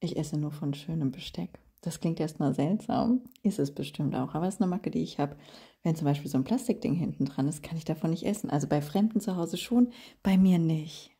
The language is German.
ich esse nur von schönem Besteck. Das klingt erstmal seltsam, ist es bestimmt auch, aber es ist eine Macke, die ich habe. Wenn zum Beispiel so ein Plastikding hinten dran ist, kann ich davon nicht essen. Also bei Fremden zu Hause schon, bei mir nicht.